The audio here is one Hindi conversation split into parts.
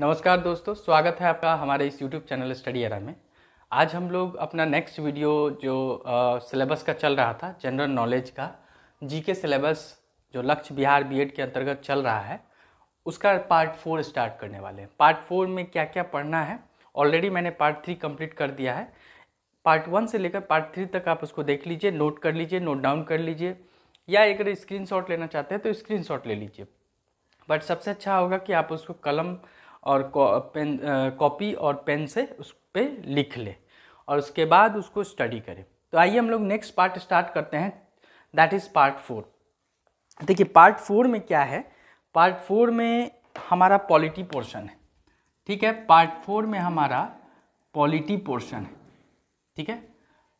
नमस्कार दोस्तों स्वागत है आपका हमारे इस YouTube चैनल स्टडी एरा में आज हम लोग अपना नेक्स्ट वीडियो जो सिलेबस का चल रहा था जनरल नॉलेज का जीके सिलेबस जो लक्ष्य बिहार बीएड के अंतर्गत चल रहा है उसका पार्ट फोर स्टार्ट करने वाले हैं पार्ट फोर में क्या क्या पढ़ना है ऑलरेडी मैंने पार्ट थ्री कंप्लीट कर दिया है पार्ट वन से लेकर पार्ट थ्री तक आप उसको देख लीजिए नोट कर लीजिए नोट डाउन कर लीजिए या अगर स्क्रीनशॉट लेना चाहते हैं तो स्क्रीनशॉट ले लीजिए बट सबसे अच्छा होगा कि आप उसको कलम और पेन कॉपी और पेन से उस पर लिख ले और उसके बाद उसको स्टडी करें तो आइए हम लोग नेक्स्ट पार्ट स्टार्ट करते हैं दैट इज़ पार्ट फोर देखिए पार्ट फोर में क्या है पार्ट फोर में हमारा पॉलिटी पोर्शन है ठीक है पार्ट फोर में हमारा पॉलिटी पोर्शन है ठीक है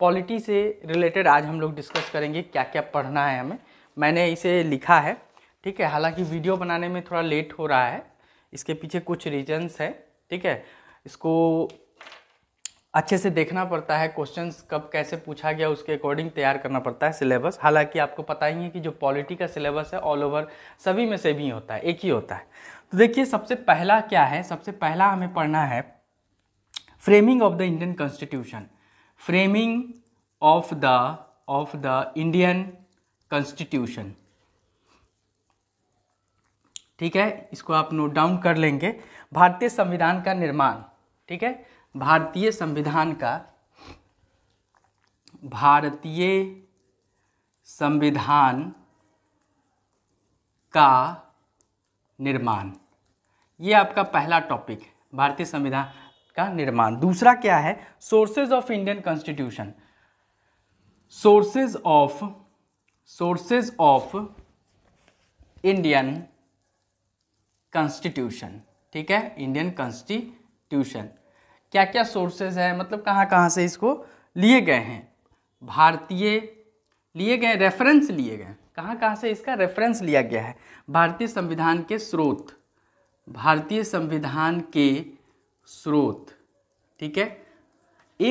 पॉलिटी से रिलेटेड आज हम लोग डिस्कस करेंगे क्या क्या पढ़ना है हमें मैंने इसे लिखा है ठीक है हालांकि वीडियो बनाने में थोड़ा लेट हो रहा है इसके पीछे कुछ रीजन्स है ठीक है इसको अच्छे से देखना पड़ता है क्वेश्चंस कब कैसे पूछा गया उसके अकॉर्डिंग तैयार करना पड़ता है सिलेबस हालांकि आपको पता ही है कि जो पॉलिटी का सिलेबस है ऑल ओवर सभी में से भी होता है एक ही होता है तो देखिए सबसे पहला क्या है सबसे पहला हमें पढ़ना है framing of the Indian constitution framing of the of the Indian constitution ठीक है इसको आप नोट डाउन कर लेंगे भारतीय संविधान का निर्माण ठीक है भारतीय संविधान का भारतीय संविधान का निर्माण ये आपका पहला टॉपिक भारतीय संविधान का निर्माण दूसरा क्या है sources of Indian constitution sources of sources of Indian constitution ठीक है इंडियन कॉन्स्टिट्यूशन क्या क्या सोर्सेज है मतलब कहाँ कहाँ से इसको लिए गए हैं भारतीय लिए गए रेफरेंस लिए गए कहाँ कहाँ से इसका रेफरेंस लिया गया है भारतीय संविधान के स्रोत भारतीय संविधान के स्रोत ठीक है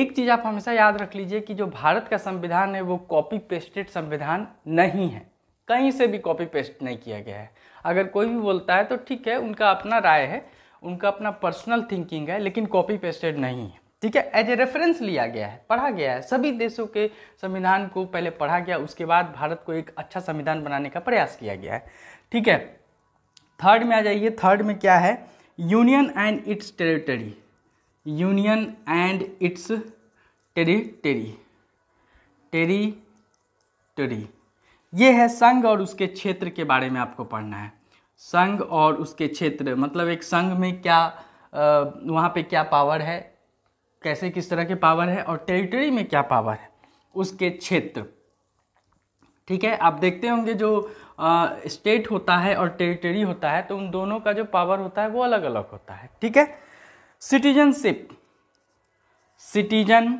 एक चीज़ आप हमेशा याद रख लीजिए कि जो भारत का संविधान है वो कॉपी पेस्टेड संविधान नहीं है कहीं से भी कॉपी पेस्ट नहीं किया गया है अगर कोई भी बोलता है तो ठीक है उनका अपना राय है उनका अपना पर्सनल थिंकिंग है लेकिन कॉपी पेस्टेड नहीं है ठीक है एज ए रेफरेंस लिया गया है पढ़ा गया है सभी देशों के संविधान को पहले पढ़ा गया उसके बाद भारत को एक अच्छा संविधान बनाने का प्रयास किया गया है ठीक है थर्ड में आ जाइए थर्ड में क्या है union and its territory union and its territory territory ये है संघ और उसके क्षेत्र के बारे में आपको पढ़ना है संघ और उसके क्षेत्र मतलब एक संघ में क्या वहाँ पे क्या पावर है कैसे किस तरह के पावर है और टेरिटरी में क्या पावर है उसके क्षेत्र ठीक है आप देखते होंगे जो स्टेट होता है और टेरिटरी होता है तो उन दोनों का जो पावर होता है वो अलग अलग होता है ठीक है सिटीजनशिप सिटीजन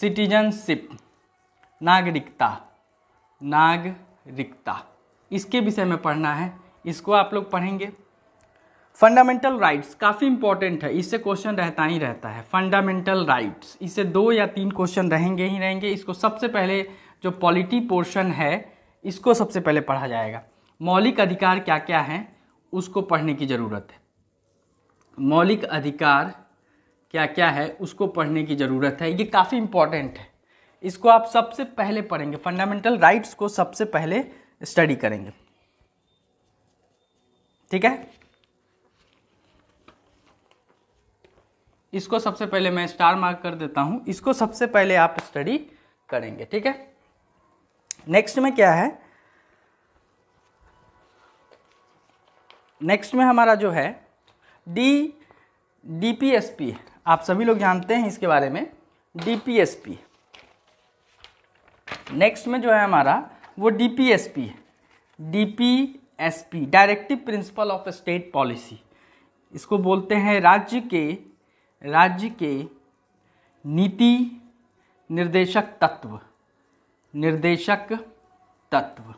सिटीजनशिप नागरिकता नागरिकता इसके विषय में पढ़ना है इसको आप लोग पढ़ेंगे फंडामेंटल राइट्स काफ़ी इंपॉर्टेंट है इससे क्वेश्चन रहता ही रहता है फंडामेंटल राइट्स इससे दो या तीन क्वेश्चन रहेंगे ही रहेंगे इसको सबसे पहले जो पॉलिटी पोर्शन है इसको सबसे पहले पढ़ा जाएगा मौलिक अधिकार क्या क्या हैं उसको पढ़ने की ज़रूरत है मौलिक अधिकार क्या क्या है उसको पढ़ने की ज़रूरत है ये काफ़ी इम्पॉर्टेंट है इसको आप सबसे पहले पढ़ेंगे फंडामेंटल राइट्स को सबसे पहले स्टडी करेंगे ठीक है इसको सबसे पहले मैं स्टार मार्क कर देता हूं इसको सबसे पहले आप स्टडी करेंगे ठीक है नेक्स्ट में क्या है नेक्स्ट में हमारा जो है D D P S P आप सभी लोग जानते हैं इसके बारे में डीपीएसपी पी नेक्स्ट में जो है हमारा वो डी पी एस पी है D P S P directive principle of state policy इसको बोलते हैं राज्य के राज्य के नीति निर्देशक तत्व निर्देशक तत्व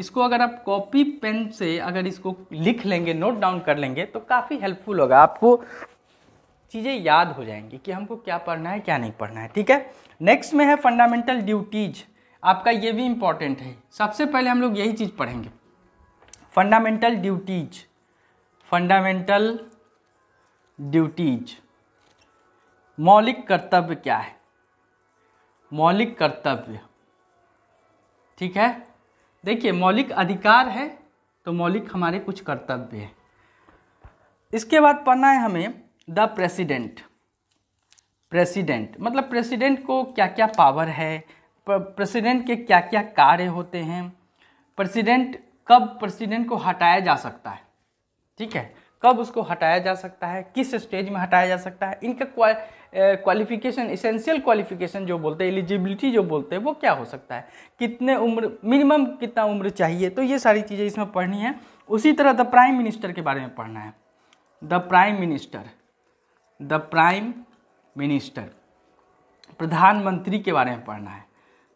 इसको अगर आप कॉपी पेन से अगर इसको लिख लेंगे नोट डाउन कर लेंगे तो काफ़ी हेल्पफुल होगा आपको चीज़ें याद हो जाएंगी कि हमको क्या पढ़ना है क्या नहीं पढ़ना है ठीक है नेक्स्ट में है फंडामेंटल ड्यूटीज आपका ये भी इम्पॉर्टेंट है सबसे पहले हम लोग यही चीज़ पढ़ेंगे फंडामेंटल ड्यूटीज फंडामेंटल ड्यूटीज मौलिक कर्तव्य क्या है मौलिक कर्तव्य ठीक है देखिए मौलिक अधिकार है तो मौलिक हमारे कुछ कर्तव्य है इसके बाद पढ़ना है हमें द प्रेसिडेंट प्रेसिडेंट मतलब प्रेसिडेंट को क्या क्या पावर है प्रेसिडेंट के क्या क्या कार्य होते हैं प्रेसिडेंट कब प्रेसिडेंट को हटाया जा सकता है ठीक है कब उसको हटाया जा सकता है किस स्टेज में हटाया जा सकता है इनका क्वालिफिकेशन इसेंशियल क्वालिफिकेशन जो बोलते हैं एलिजिबिलिटी जो बोलते हैं वो क्या हो सकता है कितने उम्र मिनिमम कितना उम्र चाहिए तो ये सारी चीज़ें इसमें पढ़नी है उसी तरह द प्राइम मिनिस्टर के बारे में पढ़ना है the prime minister the prime minister प्रधानमंत्री के बारे में पढ़ना है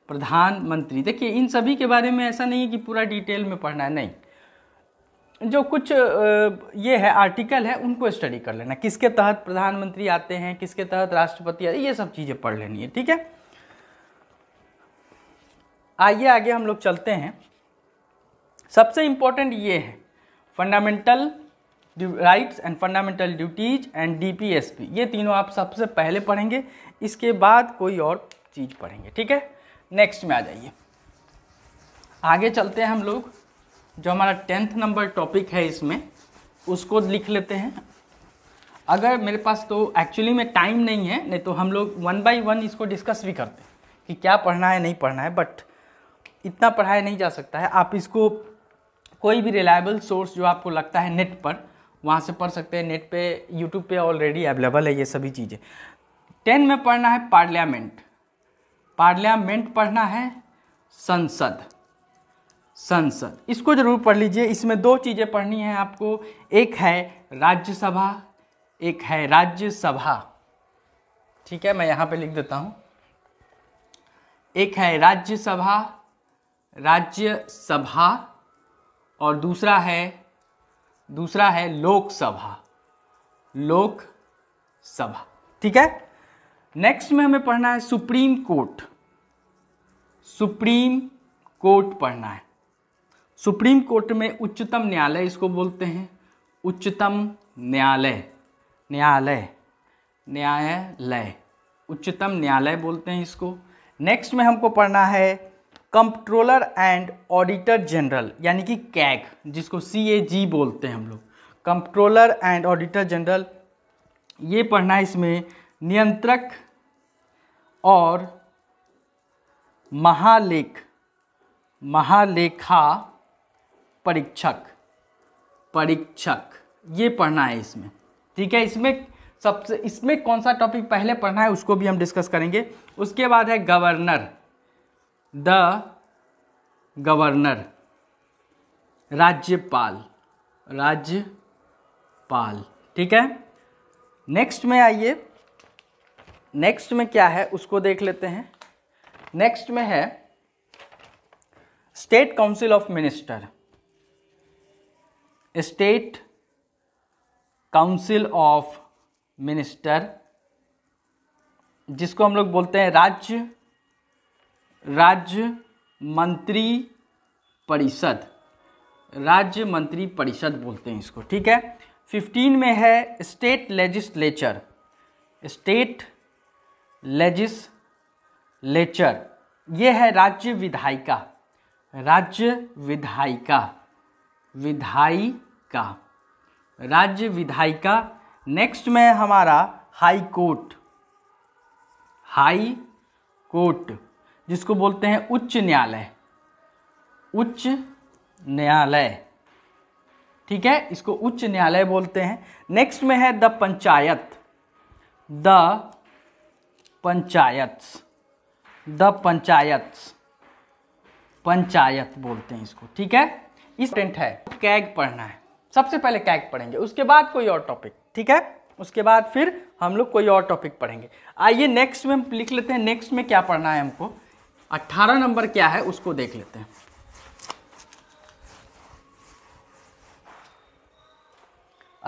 प्रधानमंत्री देखिए इन सभी के बारे में ऐसा नहीं है कि पूरा डिटेल में पढ़ना है नहीं जो कुछ ये है आर्टिकल है उनको स्टडी कर लेना किसके तहत प्रधानमंत्री आते हैं किसके तहत राष्ट्रपति आते हैं ये सब चीज़ें पढ़ लेनी है ठीक है आइए आगे हम लोग चलते हैं सबसे इम्पोर्टेंट ये है fundamental rights and fundamental duties and DPSP ये तीनों आप सबसे पहले पढ़ेंगे इसके बाद कोई और चीज़ पढ़ेंगे ठीक है नेक्स्ट में आ जाइए आगे चलते हैं हम लोग जो हमारा टेंथ नंबर टॉपिक है इसमें उसको लिख लेते हैं अगर मेरे पास तो एक्चुअली में टाइम नहीं है नहीं तो हम लोग वन बाई वन इसको डिस्कस भी करते हैं कि क्या पढ़ना है नहीं पढ़ना है बट इतना पढ़ाया नहीं जा सकता है आप इसको कोई भी रिलायबल सोर्स जो आपको लगता है नेट पर वहाँ से पढ़ सकते हैं नेट पे यूट्यूब पे ऑलरेडी अवेलेबल है ये सभी चीज़ें टेन में पढ़ना है पार्लियामेंट पार्लियामेंट पढ़ना है संसद संसद इसको ज़रूर पढ़ लीजिए इसमें दो चीज़ें पढ़नी है आपको एक है राज्यसभा एक है राज्यसभा ठीक है मैं यहाँ पे लिख देता हूँ एक है राज्यसभा राज्यसभा और दूसरा है दूसरा है लोकसभा लोकसभा ठीक है नेक्स्ट में हमें पढ़ना है सुप्रीम कोर्ट सुप्रीम कोर्ट पढ़ना है सुप्रीम कोर्ट में उच्चतम न्यायालय इसको बोलते हैं उच्चतम न्यायालय न्यायालय न्यायालय उच्चतम न्यायालय बोलते हैं इसको नेक्स्ट में हमको पढ़ना है कंप्ट्रोलर एंड ऑडिटर जनरल यानी कि कैग जिसको सी ए जी बोलते हैं हम लोग कंप्ट्रोलर एंड ऑडिटर जनरल ये पढ़ना है इसमें नियंत्रक और महालेख महालेखा परीक्षक परीक्षक ये पढ़ना है इसमें ठीक है इसमें सबसे इसमें कौन सा टॉपिक पहले पढ़ना है उसको भी हम डिस्कस करेंगे उसके बाद है गवर्नर द गवर्नर राज्यपाल राज्यपाल ठीक है नेक्स्ट में आइए नेक्स्ट में क्या है उसको देख लेते हैं नेक्स्ट में है state council of minister state council of minister जिसको हम लोग बोलते हैं राज्य राज्य मंत्री परिषद राज्य मंत्री परिषद बोलते हैं इसको ठीक है फिफ्टीन में है स्टेट लेजिस्लेचर स्टेट लेजिस्लेचर ये है राज्य विधायिका राज्य विधायिका विधायिका राज्य विधायिका नेक्स्ट में हमारा हाई कोर्ट हाई कोर्ट जिसको बोलते हैं उच्च न्यायालय उच्च न्यायालय ठीक है इसको उच्च न्यायालय बोलते हैं नेक्स्ट में है the panchayat the panchayat the panchayat panchayat बोलते हैं इसको ठीक है इस टेंट है कैग पढ़ना है सबसे पहले कैग पढ़ेंगे उसके बाद कोई और टॉपिक ठीक है उसके बाद फिर हम लोग कोई और टॉपिक पढ़ेंगे आइए नेक्स्ट में हम लिख लेते हैं नेक्स्ट में क्या पढ़ना है हमको 18 नंबर क्या है उसको देख लेते हैं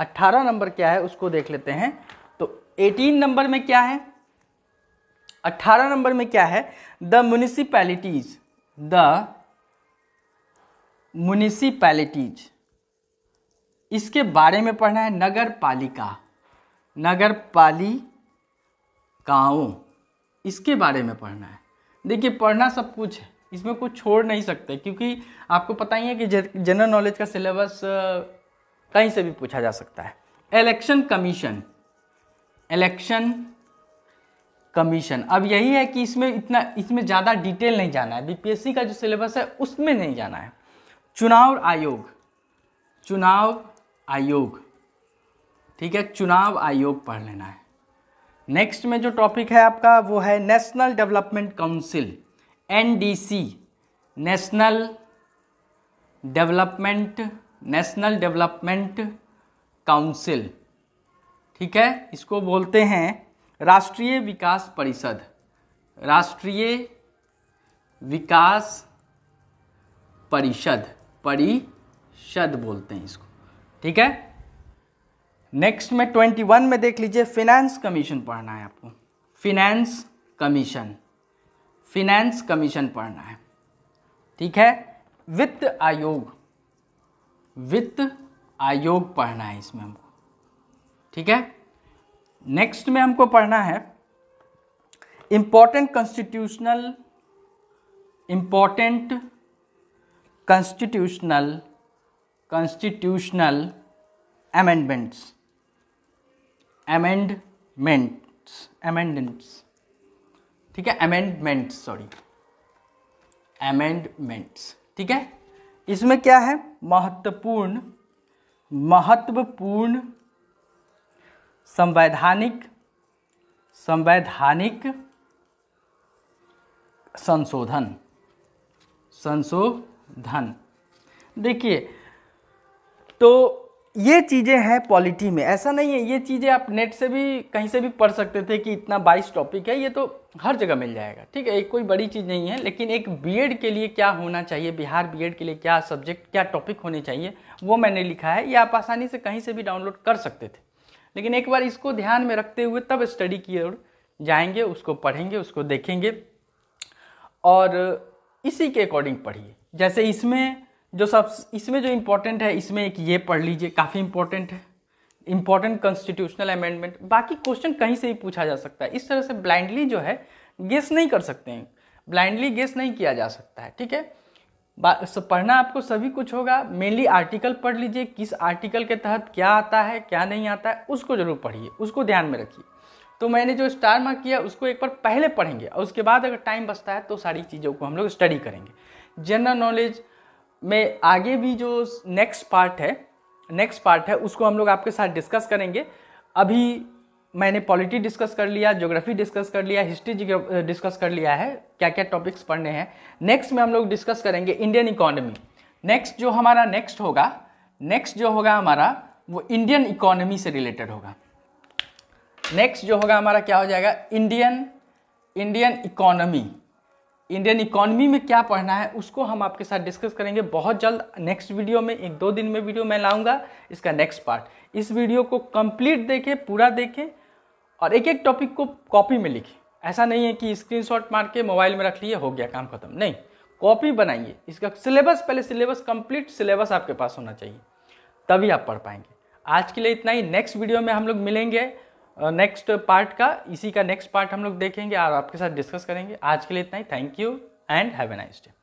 अट्ठारह नंबर क्या है उसको देख लेते हैं तो 18 नंबर में क्या है 18 नंबर में क्या है द म्यूनिसिपैलिटीज द म्यूनिसिपैलिटीज इसके बारे में पढ़ना है नगर पालिका नगर पालिकाओं इसके बारे में पढ़ना है देखिए पढ़ना सब कुछ है इसमें कुछ छोड़ नहीं सकते क्योंकि आपको पता ही है कि जनरल नॉलेज का सिलेबस कहीं से भी पूछा जा सकता है इलेक्शन कमीशन इलेक्शन कमीशन अब यही है कि इसमें इतना इसमें ज़्यादा डिटेल नहीं जाना है बीपीएससी का जो सिलेबस है उसमें नहीं जाना है चुनाव आयोग चुनाव आयोग ठीक है चुनाव आयोग पढ़ लेना है नेक्स्ट में जो टॉपिक है आपका वो है national development council NDC national development national development council ठीक है इसको बोलते हैं राष्ट्रीय विकास परिषद राष्ट्रीय विकास परिषद परिषद बोलते हैं इसको ठीक है नेक्स्ट में ट्वेंटी वन में देख लीजिए फिनेंस कमीशन पढ़ना है आपको फिनेंस कमीशन फिनेंस कमीशन पढ़ना है ठीक है वित्त आयोग वित्त आयोग पढ़ना है इसमें हमको ठीक है नेक्स्ट में हमको पढ़ना है important constitutional important constitutional constitutional amendments amendments amendments ठीक है एमेंडमेंट्स सॉरी एमेंडमेंट्स ठीक है इसमें क्या है महत्वपूर्ण महत्वपूर्ण संवैधानिक संवैधानिक संशोधन संशोधन देखिए तो ये चीज़ें हैं पॉलिटी में ऐसा नहीं है ये चीज़ें आप नेट से भी कहीं से भी पढ़ सकते थे कि इतना बाईस टॉपिक है ये तो हर जगह मिल जाएगा ठीक है एक कोई बड़ी चीज़ नहीं है लेकिन एक बीएड के लिए क्या होना चाहिए बिहार बीएड के लिए क्या सब्जेक्ट क्या टॉपिक होने चाहिए वो मैंने लिखा है ये आप आसानी से कहीं से भी डाउनलोड कर सकते थे लेकिन एक बार इसको ध्यान में रखते हुए तब स्टडी की ओर जाएंगे उसको पढ़ेंगे उसको देखेंगे और इसी के अकॉर्डिंग पढ़िए जैसे इसमें जो सब इसमें जो इम्पोर्टेंट है इसमें एक ये पढ़ लीजिए काफ़ी इंपॉर्टेंट है इम्पॉर्टेंट कॉन्स्टिट्यूशनल अमेंडमेंट बाकी क्वेश्चन कहीं से भी पूछा जा सकता है इस तरह से ब्लाइंडली जो है गेस नहीं कर सकते हैं ब्लाइंडली गेस नहीं किया जा सकता है ठीक है सब पढ़ना आपको सभी कुछ होगा मेनली आर्टिकल पढ़ लीजिए किस आर्टिकल के तहत क्या आता है क्या नहीं आता है उसको जरूर पढ़िए उसको ध्यान में रखिए तो मैंने जो स्टार मार्क किया उसको एक बार पहले पढ़ेंगे और उसके बाद अगर टाइम बचता है तो सारी चीज़ों को हम लोग स्टडी करेंगे जनरल नॉलेज में आगे भी जो नेक्स्ट पार्ट है नेक्स्ट पार्ट है उसको हम लोग आपके साथ डिस्कस करेंगे अभी मैंने पॉलिटी डिस्कस कर लिया ज्योग्राफी डिस्कस कर लिया हिस्ट्री डिस्कस कर लिया है क्या क्या टॉपिक्स पढ़ने हैं नेक्स्ट में हम लोग डिस्कस करेंगे इंडियन इकोनॉमी नेक्स्ट जो हमारा नेक्स्ट होगा नेक्स्ट जो होगा हमारा वो इंडियन इकोनॉमी से रिलेटेड होगा नेक्स्ट जो होगा हमारा क्या हो जाएगा Indian Indian economy Indian economy में क्या पढ़ना है उसको हम आपके साथ डिस्कस करेंगे बहुत जल्द नेक्स्ट वीडियो में एक दो दिन में वीडियो मैं लाऊंगा इसका नेक्स्ट पार्ट इस वीडियो को कंप्लीट देखें पूरा देखें और एक एक टॉपिक को कॉपी में लिखें ऐसा नहीं है कि स्क्रीनशॉट मार के मोबाइल में रख लिए हो गया काम खत्म नहीं कॉपी बनाइए इसका सिलेबस पहले सिलेबस कंप्लीट सिलेबस आपके पास होना चाहिए तभी आप पढ़ पाएंगे आज के लिए इतना ही नेक्स्ट वीडियो में हम लोग मिलेंगे नेक्स्ट पार्ट का इसी का नेक्स्ट पार्ट हम लोग देखेंगे और आपके साथ डिस्कस करेंगे आज के लिए इतना ही thank you and have a nice day